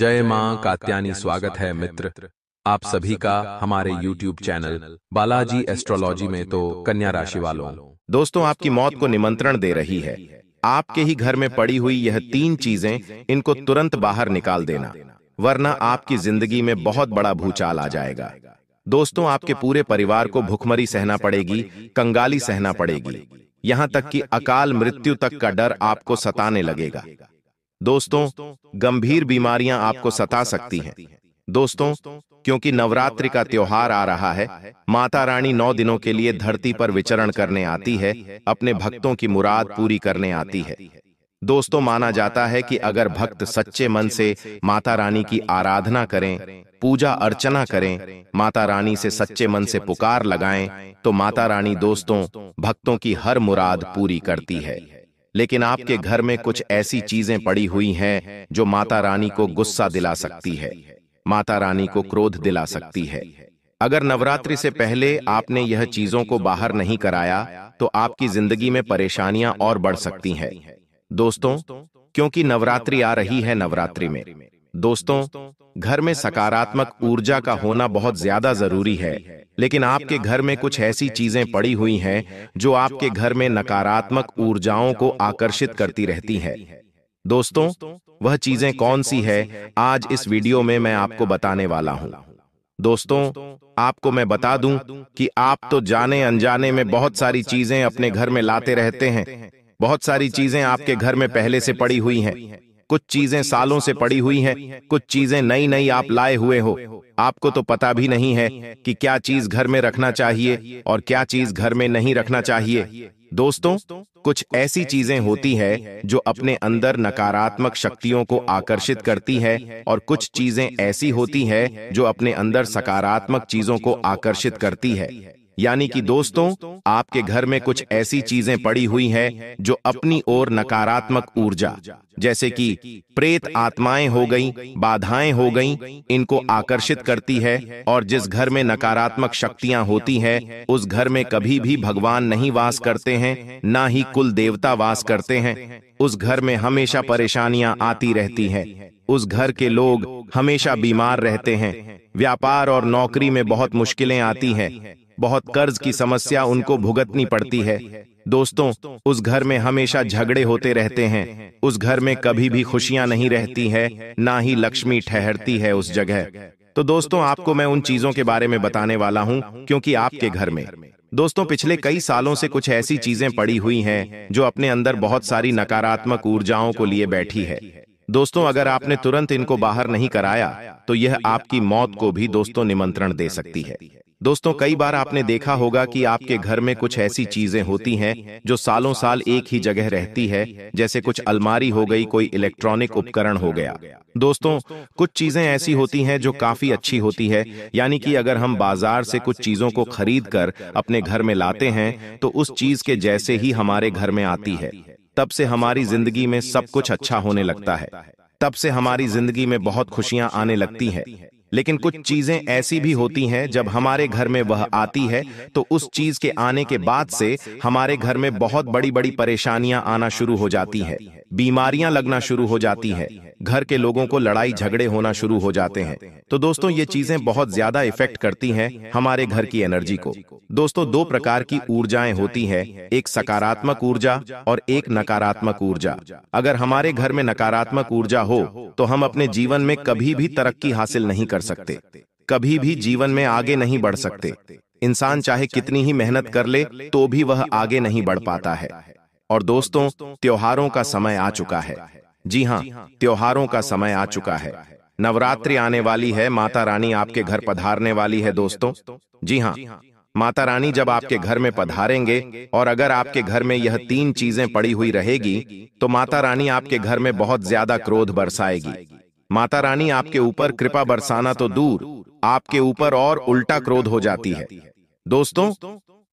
जय मां कात्यानी स्वागत है मित्र आप सभी का हमारे YouTube चैनल बालाजी एस्ट्रोलॉजी में तो कन्या राशि वालों दोस्तों आपकी मौत को निमंत्रण दे रही है आपके ही घर में पड़ी हुई यह तीन चीजें इनको तुरंत बाहर निकाल देना वरना आपकी जिंदगी में बहुत बड़ा भूचाल आ जाएगा दोस्तों आपके पूरे परिवार को भुखमरी सहना पड़ेगी कंगाली सहना पड़ेगी यहाँ तक कि अकाल मृत्यु तक का डर आपको सताने लगेगा दोस्तों गंभीर बीमारियां आपको सता सकती हैं दोस्तों क्योंकि नवरात्रि का त्योहार आ रहा है माता रानी नौ दिनों के लिए धरती पर विचरण करने आती है अपने भक्तों की मुराद पूरी करने आती है दोस्तों माना जाता है कि अगर भक्त सच्चे मन से माता रानी की आराधना करें पूजा अर्चना करें माता रानी से सच्चे मन से पुकार लगाएं तो माता रानी दोस्तों भक्तों की हर मुराद पूरी करती है लेकिन आपके घर में कुछ ऐसी चीजें पड़ी हुई हैं जो माता रानी को गुस्सा दिला सकती है माता रानी को क्रोध दिला सकती है अगर नवरात्रि से पहले आपने यह चीजों को बाहर नहीं कराया तो, तो आपकी जिंदगी में परेशानियां और बढ़ सकती हैं दोस्तों क्योंकि नवरात्रि आ रही है नवरात्रि में दोस्तों घर में सकारात्मक ऊर्जा का होना बहुत ज्यादा जरूरी है लेकिन आपके घर में कुछ ऐसी चीजें पड़ी हुई हैं जो आपके घर में नकारात्मक ऊर्जाओं को आकर्षित करती रहती हैं। दोस्तों वह चीजें कौन सी है आज इस वीडियो में मैं आपको बताने वाला हूँ दोस्तों आपको मैं बता दूं कि आप तो जाने अनजाने में बहुत सारी चीजें अपने घर में लाते रहते हैं बहुत सारी चीजें आपके घर में पहले से पड़ी हुई हैं कुछ चीजें सालों से पड़ी हुई हैं कुछ चीजें नई नई आप लाए हुए हो आपको तो पता तो भी नहीं है कि क्या चीज घर में रखना चाहिए और क्या चीज घर में नहीं रखना चाहिए दोस्तों कुछ ऐसी चीजें होती हैं जो अपने अंदर नकारात्मक शक्तियों को आकर्षित करती है और कुछ चीजें ऐसी होती है जो अपने अंदर सकारात्मक चीजों को आकर्षित करती है यानी कि दोस्तों आपके घर में कुछ ऐसी चीजें पड़ी हुई हैं जो अपनी ओर नकारात्मक ऊर्जा जैसे कि प्रेत आत्माएं हो गईं, बाधाएं हो गईं, इनको आकर्षित करती है और जिस घर में नकारात्मक शक्तियां होती हैं उस घर में कभी भी भगवान नहीं वास करते हैं ना ही कुल देवता वास करते हैं उस घर में हमेशा परेशानियां आती रहती हैं उस घर के लोग हमेशा बीमार रहते हैं व्यापार और नौकरी में बहुत मुश्किलें आती हैं बहुत कर्ज की समस्या उनको भुगतनी पड़ती है दोस्तों उस घर में हमेशा झगड़े होते रहते हैं उस घर में कभी भी खुशियां नहीं रहती है ना ही लक्ष्मी ठहरती है उस जगह तो, तो दोस्तों आपको मैं उन चीजों के बारे में बताने वाला हूं क्योंकि आपके घर में दोस्तों पिछले कई सालों से कुछ ऐसी चीजें पड़ी हुई हैं जो अपने अंदर बहुत सारी नकारात्मक ऊर्जाओं को लिए बैठी है दोस्तों अगर आपने तुरंत इनको बाहर नहीं कराया तो यह आपकी मौत को भी दोस्तों निमंत्रण दे सकती है दोस्तों कई बार आपने देखा होगा कि आपके घर में कुछ ऐसी चीजें होती हैं जो सालों साल एक ही जगह रहती है जैसे कुछ अलमारी हो गई कोई इलेक्ट्रॉनिक उपकरण हो गया दोस्तों कुछ चीजें ऐसी होती हैं जो काफी अच्छी होती है यानी कि अगर हम बाजार से कुछ चीजों को खरीद कर अपने घर में लाते हैं तो, तो उस चीज के जैसे ही हमारे घर में आती है तब से हमारी जिंदगी में सब कुछ अच्छा, अच्छा होने लगता है तब से हमारी जिंदगी में बहुत खुशियां आने लगती हैं लेकिन कुछ चीजें ऐसी भी होती हैं जब हमारे घर में वह आती है तो, तो उस चीज के आने के बाद से हमारे घर में बहुत बड़ी बड़ी परेशानियां आना शुरू हो जाती है बीमारियां लगना शुरू हो जाती है घर के लोगों को लड़ाई झगड़े होना शुरू हो जाते हैं तो दोस्तों तो ये चीजें बहुत ज्यादा इफेक्ट करती हैं हमारे घर की एनर्जी को दोस्तों तो दो प्रकार की ऊर्जाएं होती हैं एक सकारात्मक ऊर्जा और एक नकारात्मक ऊर्जा अगर हमारे घर में नकारात्मक ऊर्जा हो तो हम अपने जीवन में कभी भी तरक्की हासिल नहीं कर सकते कभी भी जीवन में आगे नहीं बढ़ सकते इंसान चाहे कितनी ही मेहनत कर ले तो भी वह आगे नहीं बढ़ पाता है और दोस्तों त्योहारों का समय आ चुका है जी हाँ त्योहारों का समय आ चुका है नवरात्रि आने वाली है माता रानी आपके घर पधारने वाली है दोस्तों जी हाँ माता रानी जब आपके घर में पधारेंगे और अगर आपके घर में यह तीन चीजें पड़ी हुई रहेगी तो माता रानी आपके घर में बहुत ज्यादा क्रोध बरसाएगी माता रानी आपके ऊपर कृपा बरसाना तो दूर आपके ऊपर और उल्टा क्रोध हो जाती है दोस्तों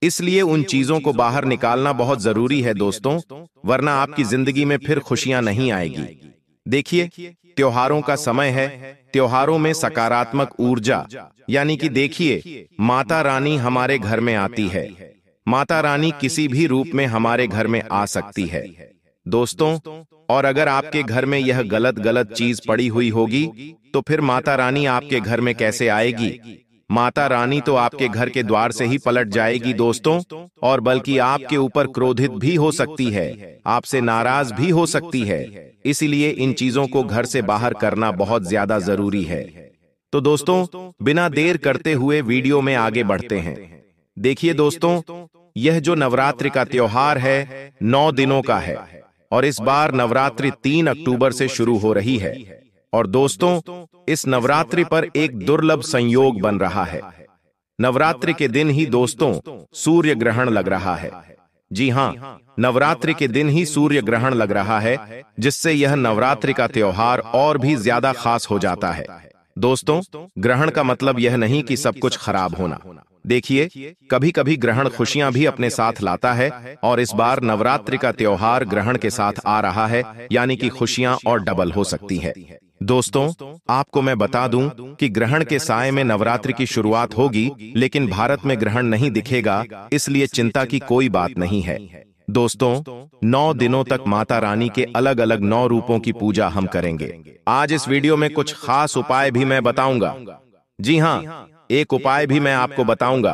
इसलिए उन चीजों को बाहर निकालना बहुत जरूरी है दोस्तों वरना आपकी जिंदगी में फिर खुशियां नहीं आएगी देखिए त्योहारों का समय है त्योहारों में सकारात्मक ऊर्जा यानी कि देखिए माता रानी हमारे घर में आती है माता रानी किसी भी रूप में हमारे घर में आ सकती है दोस्तों और अगर आपके घर में यह गलत गलत चीज पड़ी हुई होगी तो फिर माता रानी आपके घर में कैसे आएगी माता रानी तो आपके घर के द्वार से ही पलट जाएगी दोस्तों और बल्कि आपके ऊपर क्रोधित भी हो सकती है आपसे नाराज भी हो सकती है इसीलिए इन चीजों को घर से बाहर करना बहुत ज्यादा जरूरी है तो दोस्तों बिना देर करते हुए वीडियो में आगे बढ़ते हैं देखिए दोस्तों यह जो नवरात्रि का त्योहार है नौ दिनों का है और इस बार नवरात्रि तीन अक्टूबर से शुरू हो रही है और दोस्तों इस नवरात्रि पर एक दुर्लभ संयोग बन रहा है नवरात्रि के दिन ही दोस्तों सूर्य ग्रहण लग रहा है जी हाँ नवरात्रि के दिन ही सूर्य ग्रहण लग रहा है जिससे यह नवरात्रि का त्योहार और भी ज्यादा खास हो जाता है दोस्तों ग्रहण का मतलब यह नहीं कि सब कुछ खराब होना देखिए कभी कभी ग्रहण खुशियां भी अपने साथ लाता है और इस बार नवरात्रि का त्योहार ग्रहण के साथ आ रहा है यानी कि खुशियां और डबल हो सकती है दोस्तों आपको मैं बता दूं कि ग्रहण के साय में नवरात्रि की शुरुआत होगी लेकिन भारत में ग्रहण नहीं दिखेगा इसलिए चिंता की कोई बात नहीं है दोस्तों नौ दिनों तक माता रानी के अलग अलग नौ रूपों की पूजा हम करेंगे आज इस वीडियो में कुछ खास उपाय भी मैं बताऊंगा जी हाँ एक उपाय भी मैं आपको बताऊंगा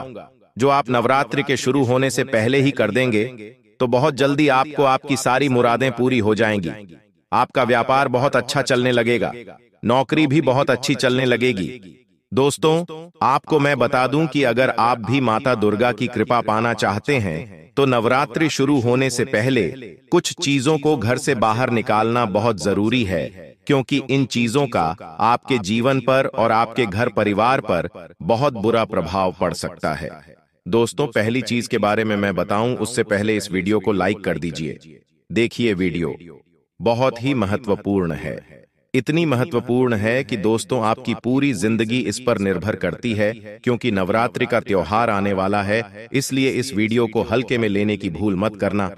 जो आप नवरात्र के शुरू होने से पहले ही कर देंगे तो बहुत जल्दी आपको आपकी सारी मुरादें पूरी हो जाएंगी आपका व्यापार बहुत अच्छा चलने लगेगा नौकरी भी बहुत अच्छी चलने लगेगी दोस्तों आपको मैं बता दूं कि अगर आप भी माता दुर्गा की कृपा पाना चाहते हैं तो, तो नवरात्रि शुरू होने से पहले कुछ चीजों को घर से बाहर निकालना बहुत जरूरी है क्योंकि इन चीजों का आपके जीवन पर और आपके घर परिवार पर बहुत बुरा प्रभाव पड़ सकता है दोस्तों पहली चीज के बारे में मैं बताऊं उससे पहले इस वीडियो को लाइक कर दीजिए देखिए वीडियो बहुत ही महत्वपूर्ण है इतनी महत्वपूर्ण है कि दोस्तों आपकी पूरी जिंदगी इस पर निर्भर करती है क्योंकि नवरात्रि का त्योहार आने वाला है इसलिए इस वीडियो को हल्के में लेने की भूल मत करना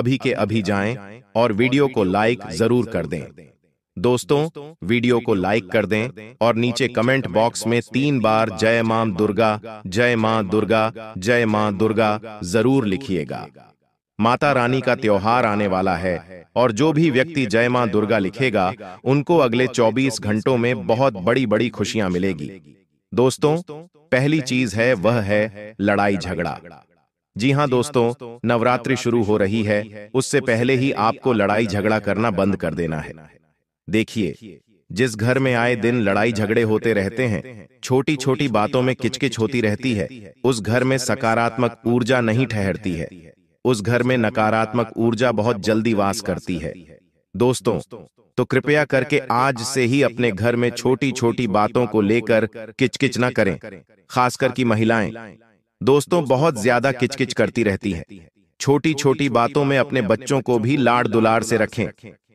अभी के अभी जाएं और वीडियो को लाइक जरूर कर दें दोस्तों वीडियो को लाइक कर दें और नीचे कमेंट बॉक्स में तीन बार जय मां दुर्गा जय मां दुर्गा जय मां दुर्गा जरूर लिखिएगा माता रानी का त्योहार आने वाला है और जो भी व्यक्ति जय माँ दुर्गा लिखेगा उनको अगले 24 घंटों में बहुत बड़ी बड़ी खुशियां मिलेगी दोस्तों पहली चीज है वह है लड़ाई झगड़ा जी हाँ दोस्तों नवरात्रि शुरू हो रही है उससे पहले ही आपको लड़ाई झगड़ा करना बंद कर देना है देखिए जिस घर में आए दिन लड़ाई झगड़े होते रहते हैं छोटी छोटी बातों में किचकिच होती रहती है उस घर में सकारात्मक ऊर्जा नहीं ठहरती है उस घर में नकारात्मक ऊर्जा बहुत जल्दी वास करती है दोस्तों तो कृपया करके आज से ही अपने घर में छोटी छोटी बातों को लेकर किचकिच न करें खासकर की महिलाएं दोस्तों बहुत ज्यादा किचकिच करती रहती है छोटी छोटी बातों में अपने बच्चों को भी लाड़ दुलार से रखें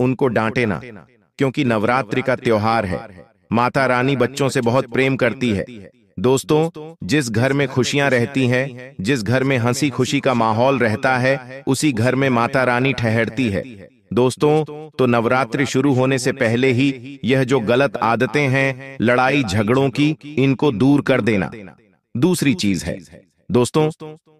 उनको डांटे ना क्योंकि नवरात्रि का त्योहार है माता रानी बच्चों से बहुत प्रेम करती है दोस्तों जिस घर में खुशियां रहती हैं जिस घर में हंसी खुशी का माहौल रहता है उसी घर में माता रानी ठहरती है दोस्तों तो, तो नवरात्रि शुरू होने से पहले ही यह जो गलत आदतें हैं लड़ाई झगड़ों की इनको दूर कर देना दूसरी चीज है दोस्तों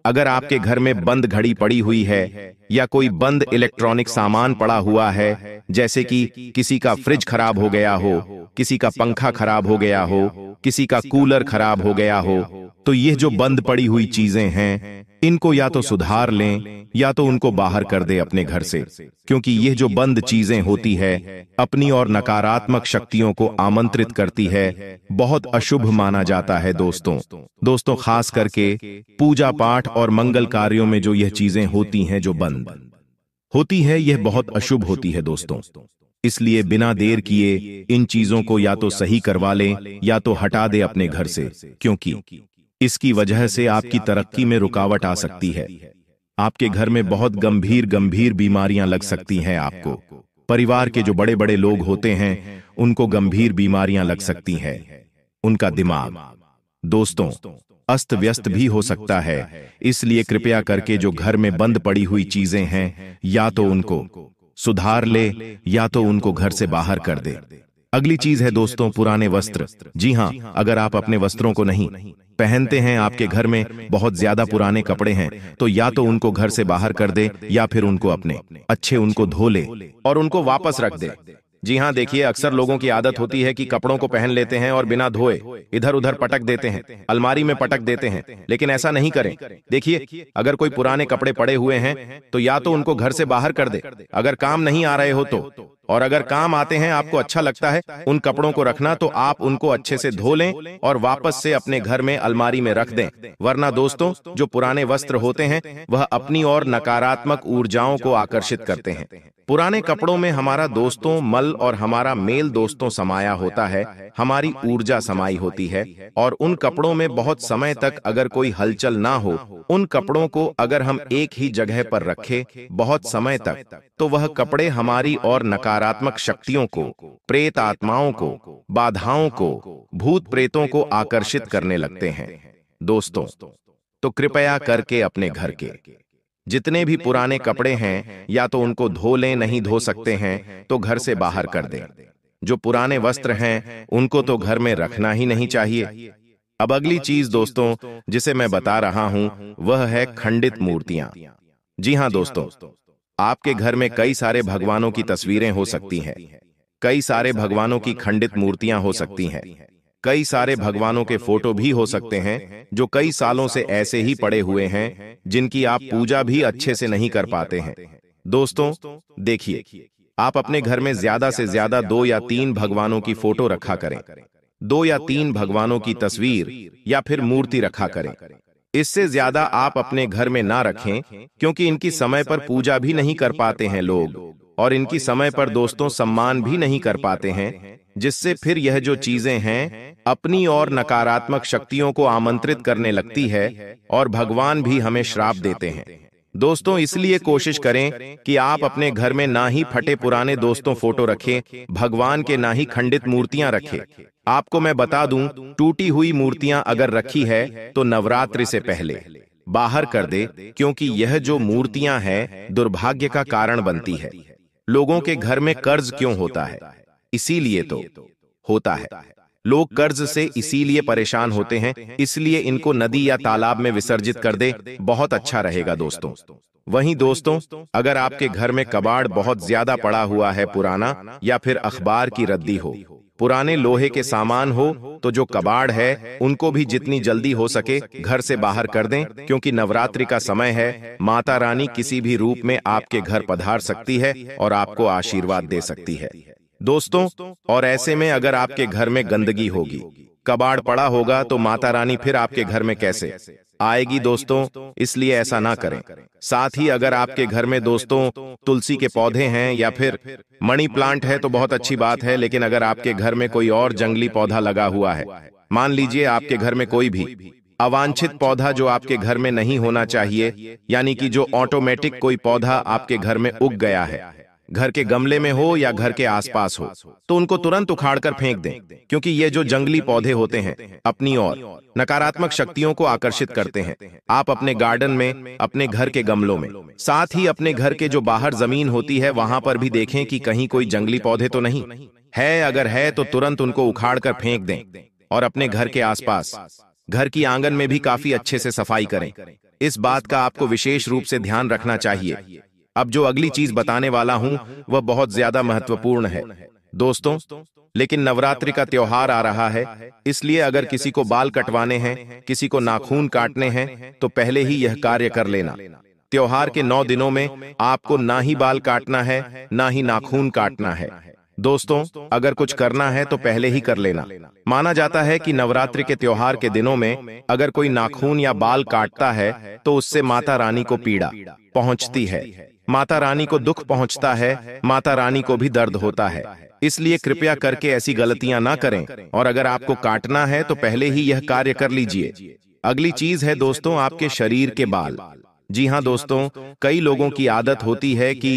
अगर आपके घर में बंद घड़ी पड़ी हुई है या कोई बंद इलेक्ट्रॉनिक सामान पड़ा हुआ है जैसे कि किसी का फ्रिज खराब हो गया हो किसी का पंखा खराब हो गया हो किसी का कूलर खराब हो गया हो तो यह जो बंद पड़ी हुई चीजें हैं इनको या तो सुधार लें या तो उनको बाहर कर दे अपने घर से क्योंकि यह जो बंद चीजें होती है अपनी और नकारात्मक शक्तियों को आमंत्रित करती है बहुत अशुभ माना जाता है दोस्तों दोस्तों खास करके पूजा पाठ और मंगल कार्यों में जो यह चीजें होती हैं जो बंद बंद होती है यह बहुत अशुभ होती है दोस्तों इसलिए बिना देर किए इन चीजों को या तो सही करवा लें या तो हटा दे अपने घर से क्योंकि इसकी वजह से आपकी तरक्की में रुकावट आ सकती है आपके घर में बहुत गंभीर गंभीर बीमारियां लग सकती हैं आपको परिवार के जो बड़े बड़े लोग होते हैं उनको गंभीर बीमारियां लग सकती हैं उनका दिमाग दोस्तों अस्त व्यस्त भी हो सकता है इसलिए कृपया करके जो घर में बंद पड़ी हुई चीजें हैं या तो उनको सुधार ले या तो उनको घर से बाहर कर दे अगली चीज है दोस्तों पुराने वस्त्र जी हाँ अगर आप अपने वस्त्रों को नहीं पहनते हैं आपके घर में बहुत ज्यादा पुराने कपड़े हैं तो या तो उनको घर से बाहर कर दे या फिर उनको अपने अच्छे उनको धो ले और उनको वापस रख दे जी हाँ देखिए अक्सर लोगों की आदत होती है कि कपड़ों को पहन लेते हैं और बिना धोए इधर उधर पटक देते हैं अलमारी में पटक देते हैं लेकिन ऐसा नहीं करें देखिए अगर कोई पुराने कपड़े पड़े हुए हैं तो या तो उनको घर से बाहर कर दे अगर काम नहीं आ रहे हो तो और अगर काम आते हैं आपको अच्छा लगता है उन कपड़ों को रखना तो आप उनको अच्छे से धो लें और वापस से अपने घर में अलमारी में रख दें वरना दोस्तों जो पुराने वस्त्र होते हैं वह अपनी और नकारात्मक ऊर्जाओं को आकर्षित करते हैं पुराने कपड़ों में हमारा दोस्तों मल और हमारा मेल दोस्तों समाया होता है हमारी ऊर्जा समाई होती है और उन कपड़ों में बहुत समय तक अगर कोई हलचल ना हो उन कपड़ों को अगर हम एक ही जगह पर रखें बहुत समय तक तो वह कपड़े हमारी और नकार नकारात्मक शक्तियों को प्रेत आत्माओं को बाधाओं को भूत प्रेतों को आकर्षित करने लगते हैं दोस्तों तो कृपया करके अपने घर के जितने भी पुराने कपड़े हैं या तो उनको धो लें नहीं धो सकते हैं तो घर से बाहर कर दें जो पुराने वस्त्र हैं उनको तो घर में रखना ही नहीं चाहिए अब अगली चीज दोस्तों जिसे मैं बता रहा हूं वह है खंडित मूर्तियां जी हाँ दोस्तों आपके घर में कई सारे भगवानों की तस्वीरें हो सकती हैं कई सारे भगवानों की खंडित मूर्तियां हो सकती हैं कई सारे भगवानों के फोटो भी हो सकते हैं जो कई सालों से ऐसे ही पड़े हुए हैं जिनकी आप पूजा भी अच्छे से नहीं कर पाते हैं दोस्तों देखिए आप अपने घर में ज्यादा से ज्यादा दो या तीन भगवानों की फोटो रखा करें दो या तीन भगवानों की तस्वीर या फिर मूर्ति रखा करें इससे ज्यादा आप अपने घर में ना रखें क्योंकि इनकी समय पर पूजा भी नहीं कर पाते हैं लोग और इनकी समय पर दोस्तों सम्मान भी नहीं कर पाते हैं जिससे फिर यह जो चीजें हैं अपनी और नकारात्मक शक्तियों को आमंत्रित करने लगती है और भगवान भी हमें श्राप देते हैं दोस्तों इसलिए कोशिश करें कि आप अपने घर में ना ही फटे पुराने दोस्तों फोटो रखें भगवान के ना ही खंडित मूर्तियां रखें आपको मैं बता दूं टूटी हुई मूर्तियां अगर रखी है तो नवरात्रि से पहले बाहर कर दे क्योंकि यह जो मूर्तियां हैं दुर्भाग्य का कारण बनती है लोगों के घर में कर्ज क्यों होता है इसीलिए तो होता है लोग कर्ज से इसीलिए परेशान होते हैं इसलिए इनको नदी या तालाब में विसर्जित कर दे बहुत अच्छा रहेगा दोस्तों वहीं दोस्तों अगर आपके घर में कबाड़ बहुत ज्यादा पड़ा हुआ है पुराना या फिर अखबार की रद्दी हो पुराने लोहे के सामान हो तो जो कबाड़ है उनको भी जितनी जल्दी हो सके घर से बाहर कर दें क्योंकि नवरात्रि का समय है माता रानी किसी भी रूप में आपके घर पधार सकती है और आपको आशीर्वाद दे सकती है दोस्तों और ऐसे में अगर आपके घर में गंदगी होगी कबाड़ पड़ा होगा तो माता रानी फिर आपके घर में कैसे आएगी दोस्तों इसलिए ऐसा ना करें साथ ही अगर आपके घर में दोस्तों तुलसी के पौधे हैं या फिर मनी प्लांट है तो बहुत अच्छी बात है लेकिन अगर आपके घर में कोई और जंगली पौधा लगा हुआ है मान लीजिए आपके घर में कोई भी अवांछित पौधा जो आपके घर में नहीं होना चाहिए यानी कि जो ऑटोमेटिक कोई पौधा आपके घर में उग गया है घर के गमले में हो या घर के आसपास हो तो उनको तुरंत उखाड़कर फेंक दें क्योंकि ये जो जंगली पौधे होते हैं अपनी ओर नकारात्मक शक्तियों को आकर्षित करते हैं आप अपने गार्डन में अपने घर के गमलों में साथ ही अपने घर के जो बाहर जमीन होती है वहां पर भी देखें कि कहीं कोई जंगली पौधे तो नहीं है अगर है तो तुरंत उनको उखाड़ कर फेंक दें और अपने घर के आसपास घर की आंगन में भी काफी अच्छे से सफाई करें इस बात का आपको विशेष रूप से ध्यान रखना चाहिए अब जो अगली चीज बताने वाला हूं वह बहुत ज्यादा महत्वपूर्ण है दोस्तों लेकिन नवरात्रि का त्योहार आ रहा है इसलिए अगर किसी को बाल कटवाने हैं किसी को नाखून काटने हैं तो पहले ही यह कार्य कर लेना त्योहार के नौ दिनों में आपको ना ही बाल काटना है ना ही नाखून काटना है दोस्तों अगर कुछ करना है तो पहले ही कर लेना माना जाता है कि नवरात्रि के त्योहार के दिनों में अगर कोई नाखून या बाल काटता है तो उससे माता रानी को पीड़ा पहुंचती है माता रानी को दुख पहुंचता है माता रानी को भी दर्द होता है इसलिए कृपया करके ऐसी गलतियां ना करें और अगर आपको काटना है तो पहले ही यह कार्य कर लीजिए अगली चीज है दोस्तों आपके शरीर के बाल जी हाँ दोस्तों कई लोगों की आदत होती है कि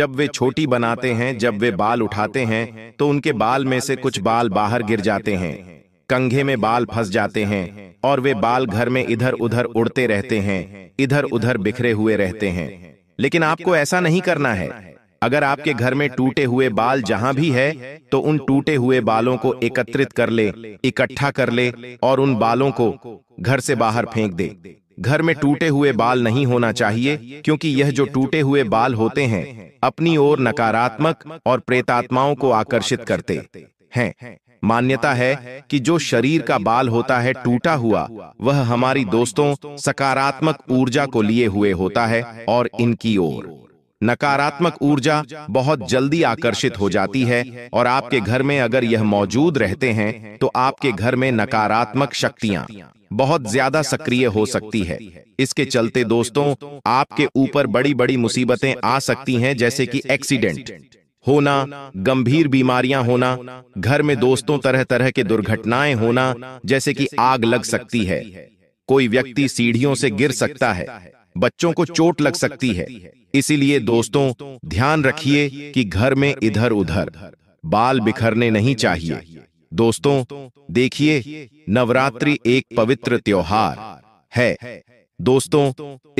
जब वे छोटी बनाते हैं जब वे बाल उठाते हैं तो उनके बाल में से कुछ बाल बाहर गिर जाते हैं कंघे में बाल फंस जाते हैं और वे बाल घर में इधर उधर उड़ते रहते हैं इधर उधर बिखरे हुए रहते हैं लेकिन आपको ऐसा नहीं करना है अगर आपके घर में टूटे हुए बाल जहां भी है तो, तो उन टूटे हुए बालों को एकत्रित कर ले इकट्ठा कर ले और उन बालों को घर से बाहर फेंक दे घर में टूटे हुए बाल नहीं होना चाहिए क्योंकि यह जो टूटे हुए बाल होते हैं अपनी ओर नकारात्मक और प्रेतात्माओं को आकर्षित करते हैं मान्यता है कि जो शरीर का बाल होता है टूटा हुआ वह हमारी दोस्तों सकारात्मक ऊर्जा को लिए हुए होता है और इनकी ओर नकारात्मक ऊर्जा बहुत जल्दी आकर्षित हो जाती है और आपके घर में अगर यह मौजूद रहते हैं तो आपके घर में नकारात्मक शक्तियां बहुत ज्यादा सक्रिय हो सकती है इसके चलते दोस्तों आपके ऊपर बड़ी बड़ी मुसीबतें आ सकती हैं जैसे कि एक्सीडेंट होना गंभीर बीमारियां होना घर में दोस्तों तरह तरह के दुर्घटनाएं होना जैसे कि आग लग सकती है कोई व्यक्ति सीढ़ियों से गिर सकता है बच्चों को चोट लग सकती है इसीलिए दोस्तों ध्यान रखिए कि घर में इधर उधर बाल बिखरने नहीं चाहिए दोस्तों देखिए नवरात्रि एक पवित्र त्योहार है दोस्तों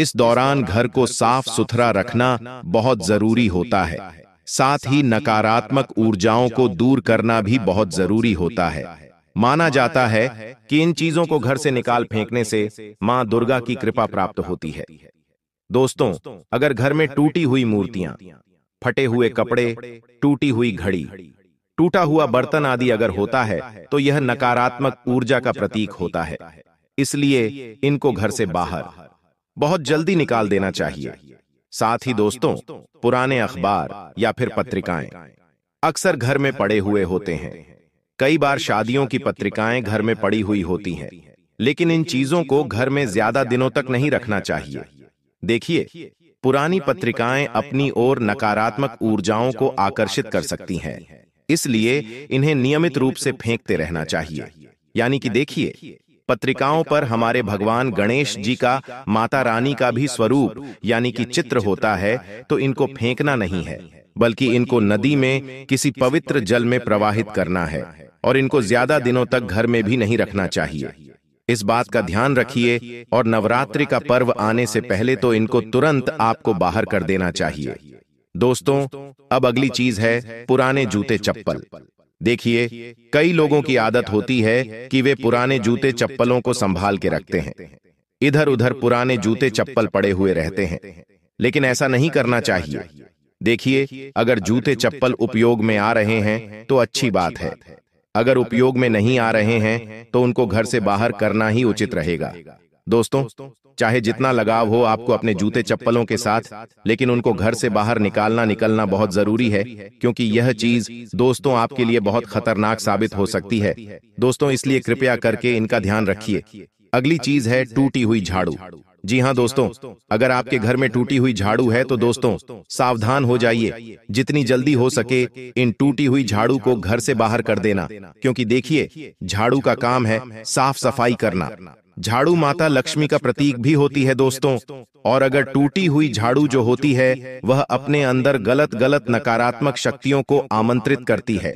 इस दौरान घर को साफ सुथरा रखना बहुत जरूरी होता है साथ ही नकारात्मक ऊर्जाओं को दूर करना भी बहुत जरूरी होता है माना जाता है कि इन चीजों को घर से निकाल फेंकने से मां दुर्गा की कृपा प्राप्त होती है दोस्तों अगर घर में टूटी हुई मूर्तियां फटे हुए कपड़े टूटी हुई घड़ी टूटा हुआ बर्तन आदि अगर होता है तो यह तो नकारात्मक ऊर्जा का प्रतीक होता है इसलिए इनको घर से बाहर बहुत जल्दी निकाल देना चाहिए साथ ही दोस्तों पुराने अखबार या फिर पत्रिकाएं अक्सर घर में पड़े हुए होते हैं कई बार शादियों की पत्रिकाएं घर में पड़ी हुई होती हैं लेकिन इन चीजों को घर में ज्यादा दिनों तक नहीं रखना चाहिए देखिए पुरानी पत्रिकाएं अपनी ओर नकारात्मक ऊर्जाओं को आकर्षित कर सकती हैं इसलिए इन्हें नियमित रूप से फेंकते रहना चाहिए यानी कि देखिए पत्रिकाओं पर हमारे भगवान गणेश जी का माता रानी का भी स्वरूप यानी कि चित्र होता है तो इनको तो फेंकना नहीं है बल्कि इनको नदी में किसी पवित्र जल में प्रवाहित करना है और इनको ज्यादा दिनों तक घर में भी नहीं रखना चाहिए इस बात का ध्यान रखिए और नवरात्रि का पर्व आने से पहले तो, तो इनको तुरंत आपको बाहर कर देना चाहिए दोस्तों अब अगली चीज है पुराने जूते चप्पल देखिए कई लोगों की आदत होती है कि वे पुराने जूते चप्पलों को संभाल के रखते हैं इधर उधर पुराने जूते चप्पल पड़े हुए रहते हैं लेकिन ऐसा नहीं करना चाहिए देखिए अगर जूते चप्पल उपयोग में आ रहे हैं तो अच्छी बात है अगर उपयोग में नहीं आ रहे हैं तो उनको घर से बाहर करना ही उचित रहेगा दोस्तों चाहे जितना लगाव हो आपको अपने जूते चप्पलों के साथ लेकिन उनको घर से बाहर निकालना निकलना बहुत जरूरी है क्योंकि यह चीज दोस्तों आपके लिए बहुत खतरनाक साबित हो सकती है दोस्तों इसलिए कृपया करके इनका ध्यान रखिए अगली चीज है टूटी हुई झाड़ू जी हाँ, हाँ दोस्तों अगर आपके घर में टूटी हुई झाड़ू तो है तो दोस्तों सावधान हो जाइए जितनी जल्दी हो सके इन टूटी हुई झाड़ू को घर से बाहर कर देना क्योंकि देखिए झाड़ू का काम है साफ सफाई करना झाड़ू माता लक्ष्मी का प्रतीक भी होती है दोस्तों और अगर टूटी हुई झाड़ू जो होती है वह अपने अंदर गलत गलत नकारात्मक शक्तियों को आमंत्रित करती है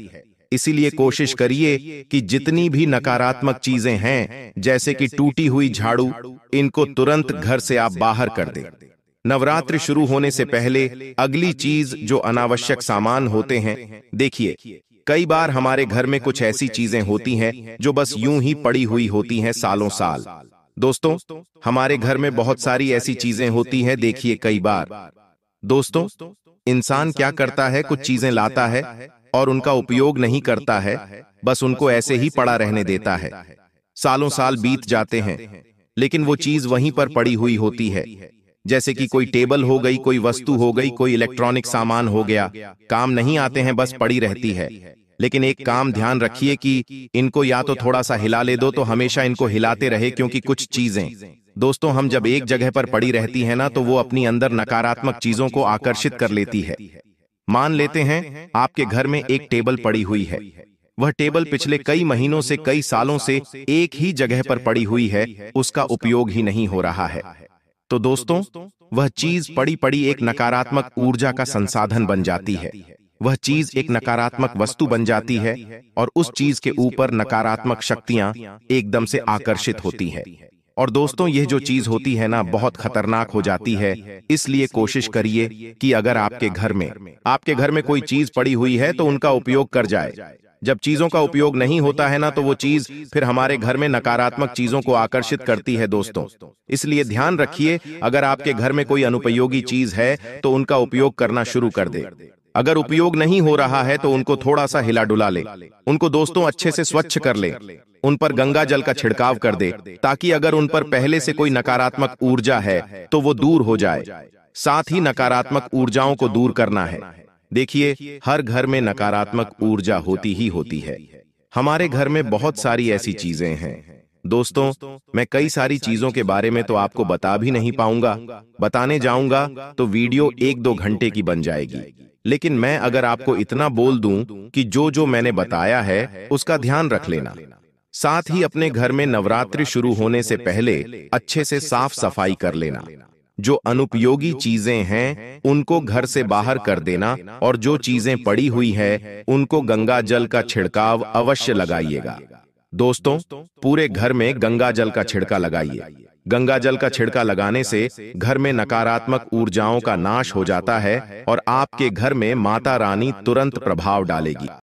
इसीलिए कोशिश करिए कि जितनी भी नकारात्मक चीजें हैं जैसे कि टूटी हुई झाड़ू इनको तुरंत घर से आप बाहर कर दें नवरात्र शुरू होने से पहले अगली चीज जो अनावश्यक सामान होते हैं देखिए कई बार हमारे घर में कुछ ऐसी चीजें होती हैं जो बस यूं ही पड़ी हुई होती हैं सालों साल दोस्तों हमारे घर में बहुत सारी ऐसी चीजें होती हैं देखिए कई बार दोस्तों इंसान क्या करता है कुछ चीजें लाता है और उनका उपयोग नहीं करता है बस उनको ऐसे ही पड़ा रहने देता है सालों साल बीत जाते हैं लेकिन वो चीज वहीं पर पड़ी हुई होती है जैसे कि कोई टेबल हो गई कोई वस्तु हो गई कोई इलेक्ट्रॉनिक सामान हो गया काम नहीं आते हैं बस पड़ी रहती है लेकिन एक काम ध्यान रखिए कि इनको या तो थोड़ा सा हिला ले दो तो हमेशा इनको हिलाते रहे क्योंकि कुछ चीजें दोस्तों हम जब एक जगह पर पड़ी रहती है ना तो वो अपनी अंदर नकारात्मक चीजों को आकर्षित कर लेती है मान लेते हैं आपके घर में एक टेबल पड़ी हुई है वह टेबल पिछले कई महीनों से कई सालों से एक ही जगह पर पड़ी हुई है उसका उपयोग ही नहीं हो रहा है तो, तो दोस्तों वह चीज पड़ी पड़ी एक नकारात्मक ऊर्जा का संसाधन बन जाती है वह चीज एक नकारात्मक वस्तु बन जाती है और उस चीज के ऊपर नकारात्मक शक्तियां एकदम से आकर्षित होती है और दोस्तों यह जो चीज होती है ना बहुत खतरनाक हो जाती है इसलिए कोशिश करिए कि अगर आपके घर में आपके घर में कोई चीज पड़ी हुई है तो उनका तो उपयोग कर जाए जब चीजों का उपयोग नहीं होता है ना तो, तो वो चीज फिर हमारे घर में नकारात्मक चीजों को आकर्षित करती है दोस्तों इसलिए ध्यान रखिए अगर आपके घर में कोई अनुपयोगी चीज है तो, तो उनका उपयोग करना शुरू कर दे अगर उपयोग नहीं हो रहा है तो उनको थोड़ा सा हिला डुला ले उनको दोस्तों अच्छे से स्वच्छ कर ले उन पर गंगा जल का छिड़काव कर दे ताकि अगर उन पर पहले से कोई नकारात्मक ऊर्जा है तो वो दूर हो जाए साथ ही नकारात्मक ऊर्जाओं को दूर करना है देखिए हर घर में नकारात्मक ऊर्जा होती ही होती है हमारे घर में बहुत सारी ऐसी चीजें हैं दोस्तों मैं कई सारी चीजों के बारे में तो आपको बता भी नहीं पाऊंगा बताने जाऊंगा तो वीडियो एक दो घंटे की बन जाएगी लेकिन मैं अगर आपको इतना बोल दूं कि जो जो मैंने बताया है उसका ध्यान रख लेना साथ ही अपने घर में नवरात्रि शुरू होने से पहले अच्छे से साफ सफाई कर लेना जो अनुपयोगी चीजें हैं उनको घर से बाहर कर देना और जो चीजें पड़ी हुई है उनको गंगा जल का छिड़काव अवश्य लगाइएगा दोस्तों पूरे घर में गंगा जल का छिड़का लगाइए गंगा जल का छिड़का लगाने से घर में नकारात्मक ऊर्जाओं का नाश हो जाता है और आपके घर में माता रानी तुरंत प्रभाव डालेगी